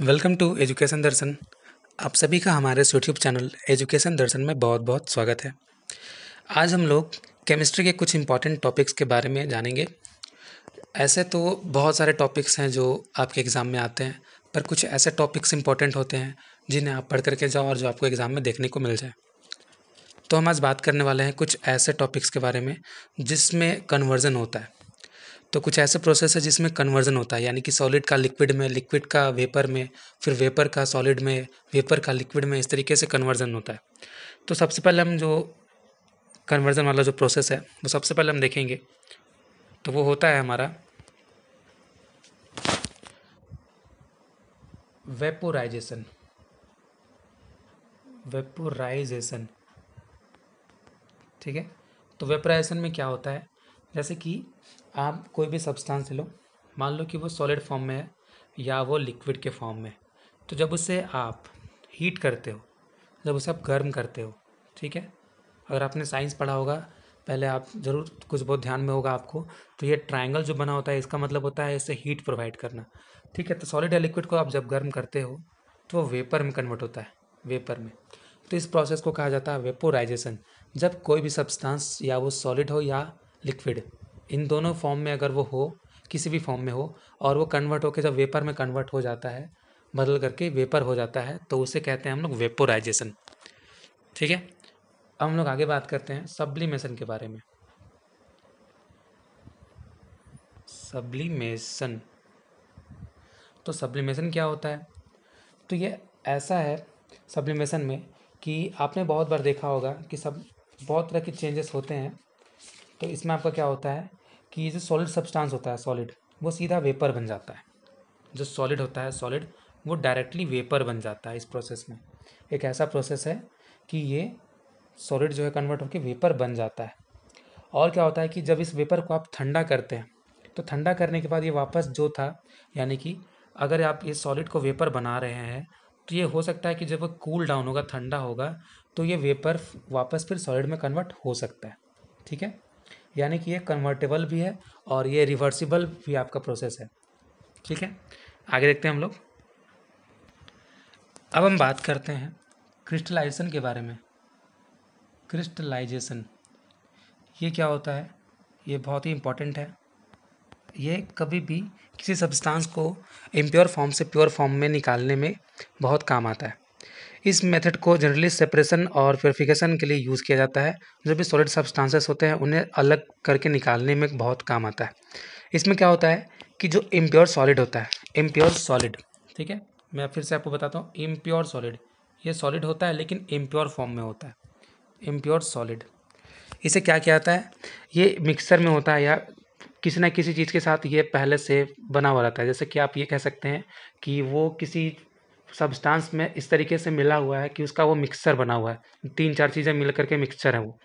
Welcome to education दर्शन आप सभी का हमारे यूट्यूब चैनल एजुकेशन दर्शन में बहुत बहुत स्वागत है आज हम लोग केमिस्ट्री के कुछ इम्पॉर्टेंट टॉपिक्स के बारे में जानेंगे ऐसे तो बहुत सारे टॉपिक्स हैं जो आपके एग्ज़ाम में आते हैं पर कुछ ऐसे टॉपिक्स इम्पॉर्टेंट होते हैं जिन्हें आप पढ़ करके जाओ और जो आपको एग्ज़ाम में देखने को मिल जाए तो हम आज बात करने वाले हैं कुछ ऐसे टॉपिक्स के बारे में जिसमें कन्वर्जन होता है तो कुछ ऐसे प्रोसेस है जिसमें कन्वर्जन होता है यानी कि सॉलिड का लिक्विड में लिक्विड का वेपर में फिर वेपर का सॉलिड में वेपर का लिक्विड में इस तरीके से कन्वर्जन होता है तो सबसे पहले हम जो कन्वर्जन वाला जो प्रोसेस है वो सबसे पहले हम देखेंगे तो वो होता है हमारा वेपोराइजेशन वेपोराइजेशन ठीक है तो वेपराइजेशन में क्या होता है जैसे कि आप कोई भी सब्सटेंस ले लो मान लो कि वो सॉलिड फॉर्म में है या वो लिक्विड के फॉर्म में तो जब उसे आप हीट करते हो जब उसे आप गर्म करते हो ठीक है अगर आपने साइंस पढ़ा होगा पहले आप ज़रूर कुछ बहुत ध्यान में होगा आपको तो ये ट्रायंगल जो बना होता है इसका मतलब होता है इसे हीट प्रोवाइड करना ठीक है तो सॉलिड या लिक्विड को आप जब गर्म करते हो तो वो वेपर में कन्वर्ट होता है वेपर में तो इस प्रोसेस को कहा जाता है वेपोराइजेशन जब कोई भी सब्सटेंस या वो सॉलिड हो या लिक्विड इन दोनों फॉर्म में अगर वो हो किसी भी फॉर्म में हो और वो कन्वर्ट होकर जब वेपर में कन्वर्ट हो जाता है बदल करके वेपर हो जाता है तो उसे कहते हैं हम लोग वेपोराइजेशन ठीक है अब हम लोग आगे बात करते हैं सब्लिमेशन के बारे में सब्लिमेशन तो सब्लिमेशन क्या होता है तो ये ऐसा है सब्लिमेशन में कि आपने बहुत बार देखा होगा कि सब बहुत तरह के चेंजेस होते हैं तो इसमें आपका क्या होता है कि जो सॉलिड सब्सटेंस होता है सॉलिड वो सीधा वेपर बन जाता है जो सॉलिड होता है सॉलिड वो डायरेक्टली वेपर बन जाता है इस प्रोसेस में एक ऐसा प्रोसेस है कि ये सॉलिड जो है कन्वर्ट होकर वेपर बन जाता है और क्या होता है कि जब इस वेपर को आप ठंडा करते हैं तो ठंडा करने के बाद ये वापस जो था यानी कि अगर आप इस सॉलिड को वेपर बना रहे हैं तो ये हो सकता है कि जब वो कूल डाउन होगा ठंडा होगा तो ये वेपर वापस फिर सॉलिड में कन्वर्ट हो सकता है ठीक है यानी कि ये कन्वर्टेबल भी है और ये रिवर्सिबल भी आपका प्रोसेस है ठीक है आगे देखते हैं हम लोग अब हम बात करते हैं क्रिस्टलाइजेशन के बारे में क्रिस्टलाइजेशन ये क्या होता है ये बहुत ही इम्पॉर्टेंट है ये कभी भी किसी सब्सटेंस को इम्प्योर फॉर्म से प्योर फॉर्म में निकालने में बहुत काम आता है इस मेथड को जनरली सेपरेशन और प्योरिफिकेशन के लिए यूज़ किया जाता है जो भी सॉलिड सब्सटेंसेस होते हैं उन्हें अलग करके निकालने में बहुत काम आता है इसमें क्या होता है कि जो इम्प्योर सॉलिड होता है इम्प्योर सॉलिड ठीक है मैं फिर से आपको बताता हूँ इम्प्योर सॉलिड ये सॉलिड होता है लेकिन इम्प्योर फॉर्म में होता है इम्प्योर सॉलिड इसे क्या किया जाता है ये मिक्सर में होता है या किसी ना किसी चीज़ के साथ ये पहले से बना हुआ रहता है जैसे कि आप ये कह सकते हैं कि वो किसी सब्सटेंस में इस तरीके से मिला हुआ है कि उसका वो मिक्सचर बना हुआ है तीन चार चीज़ें मिल करके मिक्सचर है वो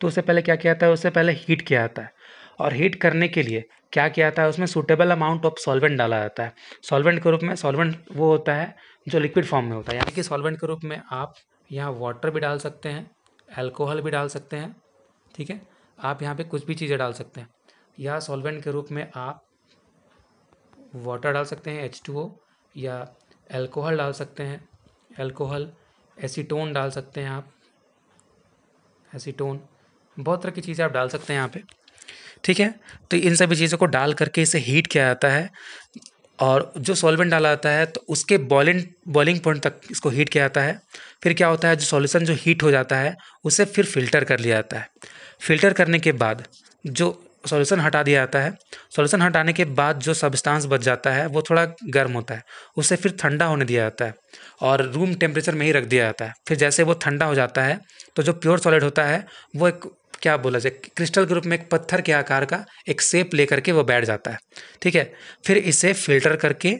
तो उससे पहले क्या किया जाता है उससे पहले हीट किया जाता है और हीट करने के लिए क्या किया जाता है उसमें सूटेबल अमाउंट ऑफ सॉल्वेंट डाला जाता है सॉल्वेंट के रूप में सॉल्वेंट वो होता है जो लिक्विड फॉर्म में होता है यानी कि सॉल्वेंट के रूप में आप यहाँ वाटर भी डाल सकते हैं एल्कोहल भी डाल सकते हैं ठीक है आप यहाँ पर कुछ भी चीज़ें डाल सकते हैं या सॉल्वेंट के रूप में आप वाटर डाल सकते हैं एच टू ओ या एल्कोहल डाल सकते हैं एल्कोहल एसीटोन डाल सकते हैं आप एसीटोन बहुत तरह की चीज़ें आप डाल सकते हैं यहाँ पे ठीक है तो इन सभी चीज़ों को डाल करके इसे हीट किया जाता है और जो सॉल्वेंट डाला जाता है तो उसके बॉइलिंग बॉइलिंग पॉइंट तक इसको हीट किया जाता है फिर क्या होता है जो सॉल्यूशन जो हीट हो जाता है उसे फिर फिल्टर कर लिया जाता है फिल्टर करने के बाद जो सॉल्यूशन हटा दिया जाता है सॉल्यूशन हटाने के बाद जो सब्सटेंस बच जाता है वो थोड़ा गर्म होता है उसे फिर ठंडा होने दिया जाता है और रूम टेम्परेचर में ही रख दिया जाता है फिर जैसे वो ठंडा हो जाता है तो जो प्योर सॉलिड होता है वो एक क्या बोला जाए क्रिस्टल के रूप में एक पत्थर के आकार का एक सेप ले करके वो बैठ जाता है ठीक है फिर इसे फिल्टर करके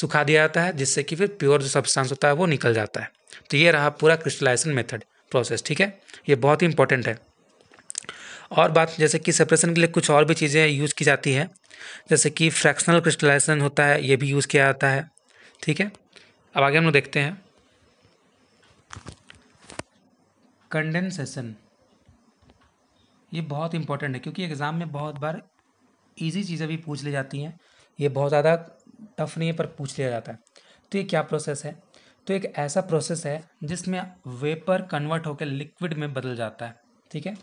सुखा दिया जाता है जिससे कि फिर प्योर जो सब्सटेंस होता है वो निकल जाता है तो ये रहा पूरा क्रिस्टलाइजेशन मेथड प्रोसेस ठीक है ये बहुत ही इंपॉर्टेंट है और बात जैसे कि सेपरेशन के लिए कुछ और भी चीज़ें यूज़ की जाती है जैसे कि फ्रैक्शनल क्रिस्टलाइजेशन होता है ये भी यूज़ किया जाता है ठीक है अब आगे हम लोग देखते हैं कंडेंसेशन ये बहुत इंपॉर्टेंट है क्योंकि एग्ज़ाम में बहुत बार इजी चीज़ें भी पूछ ली जाती हैं ये बहुत ज़्यादा टफ नहीं है पर पूछ लिया जाता है तो ये क्या प्रोसेस है तो एक ऐसा प्रोसेस है जिसमें वेपर कन्वर्ट होकर लिक्विड में बदल जाता है ठीक है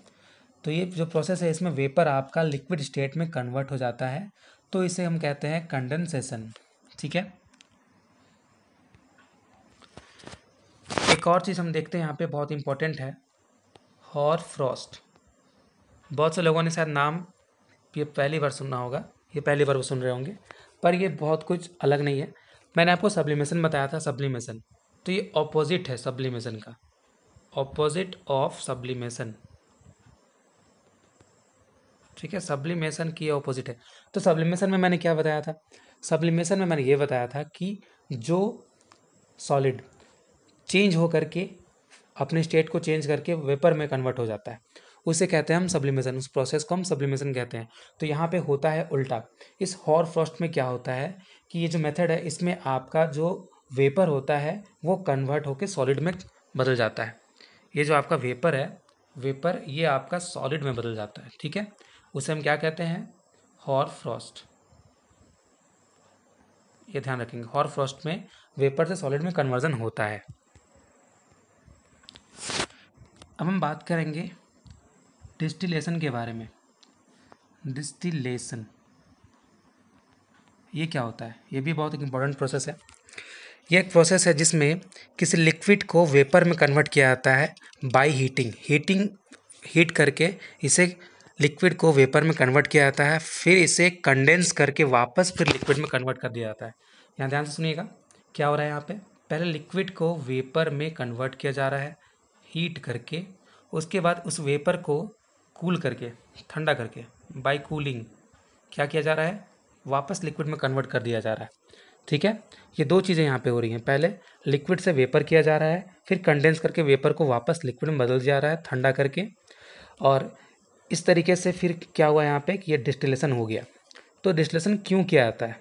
तो ये जो प्रोसेस है इसमें वेपर आपका लिक्विड स्टेट में कन्वर्ट हो जाता है तो इसे हम कहते हैं कंडेंसेशन ठीक है एक और चीज़ हम देखते हैं यहाँ पे बहुत इम्पोर्टेंट है हॉर फ्रॉस्ट बहुत से लोगों ने शायद नाम ये पहली बार सुनना होगा ये पहली बार वो सुन रहे होंगे पर ये बहुत कुछ अलग नहीं है मैंने आपको सब्लिमेशन बताया था सब्लिमेशन तो ये ऑपोजिट है सब्लिमेशन का ऑपोजिट ऑफ सब्लिमेशन ठीक है सब्लिमेशन की ऑपोजिट है तो सब्लिमेशन में मैंने क्या बताया था सब्लिमेशन में मैंने ये बताया था कि जो सॉलिड चेंज हो करके अपने स्टेट को चेंज करके वेपर में कन्वर्ट हो जाता है उसे कहते हैं हम सब्लिमेशन उस प्रोसेस को हम सब्लिमेशन कहते हैं तो यहाँ पे होता है उल्टा इस हॉर फ्रॉस्ट में क्या होता है कि ये जो मेथड है इसमें आपका जो वेपर होता है वो कन्वर्ट होकर सॉलिड में बदल जाता है ये जो आपका वेपर है वेपर ये आपका सॉलिड में बदल जाता है ठीक है उसे हम क्या कहते हैं हॉर फ्रॉस्ट ये ध्यान रखेंगे हॉर फ्रॉस्ट में वेपर से सॉलिड में कन्वर्जन होता है अब हम बात करेंगे डिस्टिलेशन के बारे में डिस्टिलेशन ये क्या होता है ये भी बहुत एक प्रोसेस है यह एक प्रोसेस है जिसमें किसी लिक्विड को वेपर में कन्वर्ट किया जाता है बाई हीटिंग हीटिंग हीट करके इसे लिक्विड को वेपर में कन्वर्ट किया जाता है फिर इसे कंडेंस करके वापस फिर लिक्विड में कन्वर्ट कर दिया जाता है यहाँ ध्यान से सुनिएगा क्या हो रहा है यहाँ पे पहले लिक्विड को वेपर में कन्वर्ट किया जा रहा है हीट करके उसके बाद उस वेपर को कूल करके ठंडा करके बाई कूलिंग क्या किया जा रहा है वापस लिक्विड में कन्वर्ट कर दिया जा रहा है ठीक है ये दो चीज़ें यहाँ पे हो रही हैं पहले लिक्विड से वेपर किया जा रहा है फिर कंडेंस करके वेपर को वापस लिक्विड में बदल जा रहा है ठंडा करके और इस तरीके से फिर क्या हुआ यहाँ पे कि ये डिस्टिलेशन हो गया तो डिस्टिलेशन क्यों किया जाता है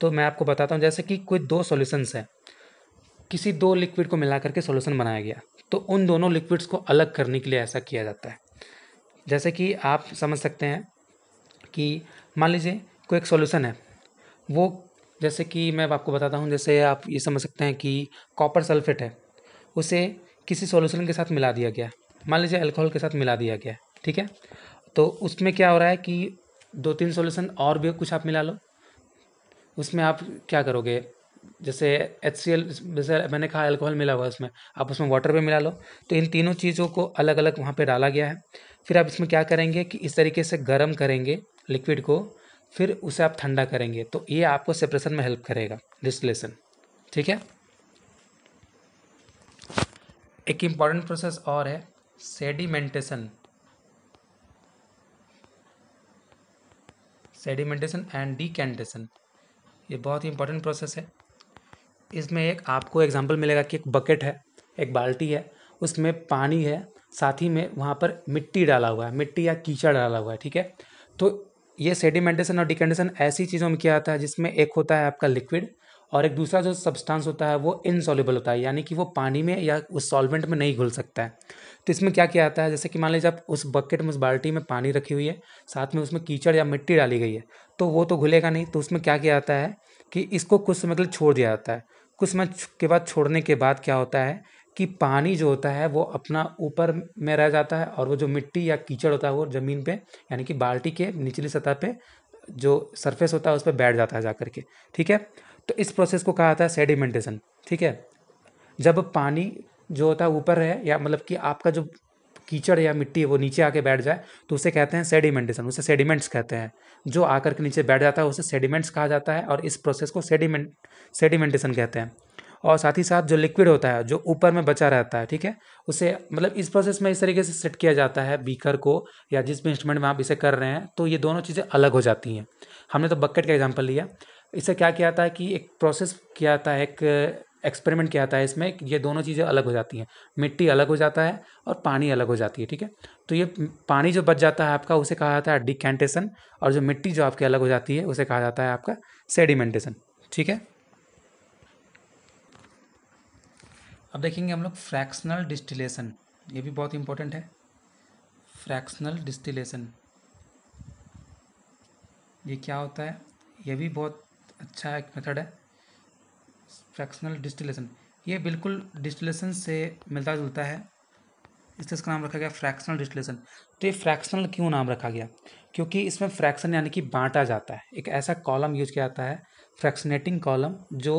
तो मैं आपको बताता हूँ जैसे कि कोई दो सोल्यूशनस हैं किसी दो लिक्विड को मिला करके सोल्यूशन बनाया गया तो उन दोनों लिक्विड्स को अलग करने के लिए ऐसा किया जाता है जैसे कि आप समझ सकते हैं कि मान लीजिए कोई एक सॉल्यूशन है वो जैसे कि मैं आपको बताता हूँ जैसे आप ये समझ सकते हैं कि कॉपर सल्फेट है उसे किसी सॉल्यूशन के साथ मिला दिया गया मान लीजिए अल्कोहल के साथ मिला दिया गया ठीक है तो उसमें क्या हो रहा है कि दो तीन सॉल्यूशन और भी कुछ आप मिला लो उसमें आप क्या करोगे जैसे एच सी एल जैसे मैंने कहा अल्कोहल मिला हुआ है उसमें आप उसमें वाटर भी मिला लो तो इन तीनों चीज़ों को अलग अलग वहाँ पे डाला गया है फिर आप इसमें क्या करेंगे कि इस तरीके से गर्म करेंगे लिक्विड को फिर उसे आप ठंडा करेंगे तो ये आपको सेपरेशन में हेल्प करेगा डिस्टिलेशन ठीक है एक इम्पॉर्टेंट प्रोसेस और है सेडिमेंटेशन सेडिमेंटेशन एंड डिकेंटेशन ये बहुत ही इंपॉर्टेंट प्रोसेस है इसमें एक आपको एग्जांपल मिलेगा कि एक बकेट है एक बाल्टी है उसमें पानी है साथ ही में वहाँ पर मिट्टी डाला हुआ है मिट्टी या कीचड़ डाला हुआ है ठीक है तो ये सेडिमेंटेशन और डिकेंडेशन ऐसी चीज़ों में किया जाता है जिसमें एक होता है आपका लिक्विड और एक दूसरा जो सब्सटेंस होता है वो इनसॉल्यूबल होता है यानी कि वो पानी में या उस सॉल्वेंट में नहीं घुल सकता है तो इसमें क्या किया जाता है जैसे कि मान लीजिए आप उस बकेट में उस बाल्टी में पानी रखी हुई है साथ में उसमें कीचड़ या मिट्टी डाली गई है तो वो तो घुलेगा नहीं तो उसमें क्या किया जाता है कि इसको कुछ समय के लिए छोड़ दिया जाता है कुछ समय के बाद छोड़ने के बाद क्या होता है कि पानी जो होता है वो अपना ऊपर में रह जाता है और वो जो मिट्टी या कीचड़ होता है वो ज़मीन पे यानी कि बाल्टी के निचली सतह पे जो सरफेस होता है उस पर बैठ जाता है जा कर के ठीक है तो इस प्रोसेस को कहा जाता है सेडिमेंटेशन ठीक है जब पानी जो होता है ऊपर है या मतलब कि आपका जो कीचड़ या मिट्टी है वो नीचे आके बैठ जाए तो उसे कहते हैं सेडिमेंटेशन उसे सेडिमेंट्स कहते हैं जो आकर के नीचे बैठ जाता है उसे सेडिमेंट्स कहा जाता है और इस प्रोसेस को सेडिमेंट सेडिमेंटेशन कहते हैं और साथ ही साथ जो लिक्विड होता है जो ऊपर में बचा रहता है ठीक है उसे मतलब इस प्रोसेस में इस तरीके से सेट किया जाता है बीकर को या जिस भी इंस्ट्रूमेंट में आप इसे कर रहे हैं तो ये दोनों चीज़ें अलग हो जाती हैं हमने तो बकेट का एग्जाम्पल लिया इससे क्या किया था कि एक प्रोसेस किया जाता है एक एक्सपेरिमेंट किया जाता है इसमें ये दोनों चीज़ें अलग हो जाती हैं मिट्टी अलग हो जाता है और पानी अलग हो जाती है ठीक है तो ये पानी जो बच जाता है आपका उसे कहा जाता है डिकेंटेशन और जो मिट्टी जो आपकी अलग हो जाती है उसे कहा जाता है आपका सेडिमेंटेशन ठीक है अब देखेंगे हम लोग फ्रैक्शनल डिस्टिलेशन ये भी बहुत इंपॉर्टेंट है फ्रैक्शनल डिस्टिलेशन ये क्या होता है ये भी बहुत अच्छा एक मेथड है फ्रैक्शनल डिस्टिलेशन ये बिल्कुल डिस्टिलेशन से मिलता जुलता है इसलिए इसका नाम रखा गया फ्रैक्शनल डिस्टिलेशन तो ये फ्रैक्शनल क्यों नाम रखा गया क्योंकि इसमें फ्रैक्शन यानी कि बांटा जाता है एक ऐसा कॉलम यूज किया जाता है फ्रैक्शनेटिंग कॉलम जो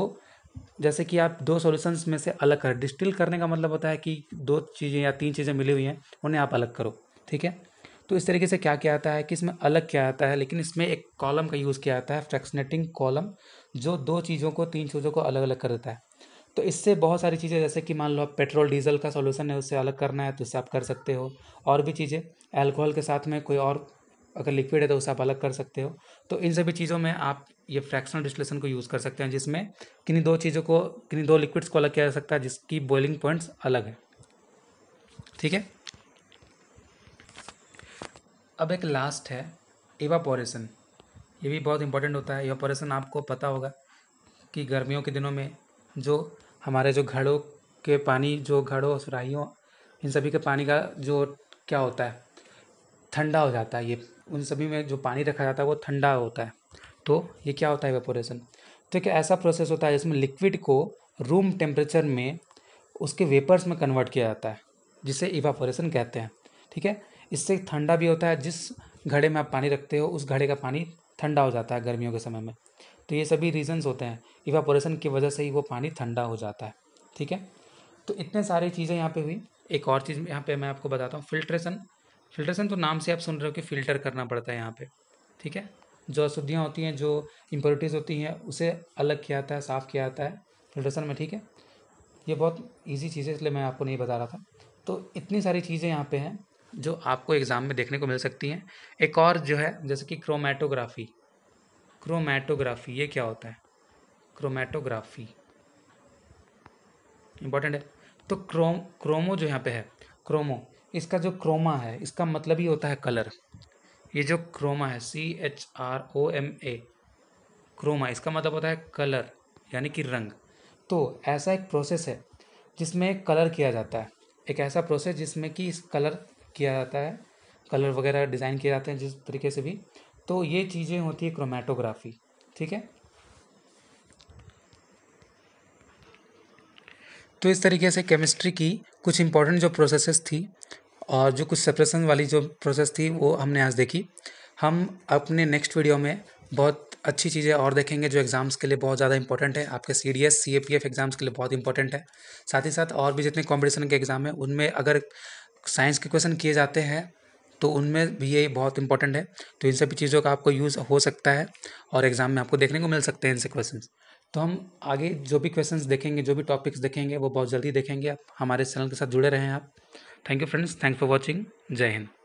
जैसे कि आप दो सॉल्यूशंस में से अलग करें डिस्टिल करने का मतलब होता है कि दो चीज़ें या तीन चीज़ें मिली हुई हैं उन्हें आप अलग करो ठीक है तो इस तरीके से क्या क्या आता है कि इसमें अलग क्या आता है लेकिन इसमें एक कॉलम का यूज़ किया जाता है फ्रैक्सनेटिंग कॉलम जो दो चीज़ों को तीन चीज़ों को अलग अलग कर देता है तो इससे बहुत सारी चीज़ें जैसे कि मान लो आप पेट्रोल डीजल का सॉल्यूशन है उससे अलग करना है तो इससे आप कर सकते हो और भी चीज़ें अल्कोहल के साथ में कोई और अगर लिक्विड है तो उसे आप अलग कर सकते हो तो इन सभी चीज़ों में आप ये फ्रैक्शनल डिस्टिलेशन को यूज़ कर सकते हैं जिसमें किन्हीं दो चीज़ों को किन्हीं दो लिक्विड्स को अलग किया जा सकता है जिसकी बॉइलिंग पॉइंट्स अलग है ठीक है अब एक लास्ट है एवापोरेशन ये भी बहुत इंपॉर्टेंट होता है एवापोरेशन आपको पता होगा कि गर्मियों के दिनों में जो हमारे जो घड़ों के पानी जो घड़ों सुराहियों इन सभी के पानी का जो क्या होता है ठंडा हो जाता है ये उन सभी में जो पानी रखा जाता है वो ठंडा होता है तो ये क्या होता है वेपोरेशन तो एक ऐसा प्रोसेस होता है जिसमें लिक्विड को रूम टेम्परेचर में उसके वेपर्स में कन्वर्ट किया जाता है जिसे इवापोरेशन कहते हैं ठीक है इससे ठंडा भी होता है जिस घड़े में आप पानी रखते हो उस घड़े का पानी ठंडा हो जाता है गर्मियों के समय में तो ये सभी रीजंस होते हैं इवापोरेशन की वजह से ही वो पानी ठंडा हो जाता है ठीक है तो इतने सारी चीज़ें यहाँ पे हुई एक और चीज़ यहाँ पे मैं आपको बताता हूँ फिल्ट्रेशन फिल्ट्रेशन तो नाम से आप सुन रहे हो कि फ़िल्टर करना पड़ता है यहाँ पे ठीक है जो अशुद्धियाँ होती हैं जो इम्प्योरिटीज़ होती हैं उसे अलग किया जाता है साफ़ किया जाता है फिल्ट्रेशन में ठीक है ये बहुत ईजी चीज़ है इसलिए मैं आपको नहीं बता रहा था तो इतनी सारी चीज़ें यहाँ पर हैं जो आपको एग्ज़ाम में देखने को मिल सकती हैं एक और जो है जैसे कि क्रोमेटोग्राफी क्रोमेटोग्राफी ये क्या होता है क्रोमेटोग्राफी इंपॉर्टेंट है तो क्रोम क्रोमो जो यहाँ पे है क्रोमो इसका जो क्रोमा है इसका मतलब ही होता है कलर ये जो क्रोमा है C H R O M A chroma इसका मतलब होता है कलर यानी कि रंग तो ऐसा एक प्रोसेस है जिसमें कलर किया जाता है एक ऐसा प्रोसेस जिसमें कि इस कलर किया जाता है कलर वगैरह डिज़ाइन किए जाते हैं जिस तरीके से भी तो ये चीज़ें होती है क्रोमेटोग्राफी ठीक है तो इस तरीके से केमिस्ट्री की कुछ इंपॉर्टेंट जो प्रोसेसेस थी और जो कुछ सेपरेशन वाली जो प्रोसेस थी वो हमने आज देखी हम अपने नेक्स्ट वीडियो में बहुत अच्छी चीज़ें और देखेंगे जो एग्ज़ाम्स के लिए बहुत ज़्यादा इंपॉर्टेंट है आपके C D S C A P F exams के लिए बहुत इंपॉर्टेंट है साथ ही साथ और भी जितने कॉम्पिटिशन के एग्ज़ाम हैं उनमें अगर साइंस के क्वेश्चन किए जाते हैं तो उनमें भी ये बहुत इंपॉर्टेंट है तो इन सभी चीज़ों का आपको यूज़ हो सकता है और एग्ज़ाम में आपको देखने को मिल सकते हैं इनसे क्वेश्चन तो हम आगे जो भी क्वेश्चंस देखेंगे जो भी टॉपिक्स देखेंगे वो बहुत जल्दी देखेंगे आप हमारे चैनल के साथ जुड़े रहें आप Thank you friends. Thanks for watching. Jai Hind.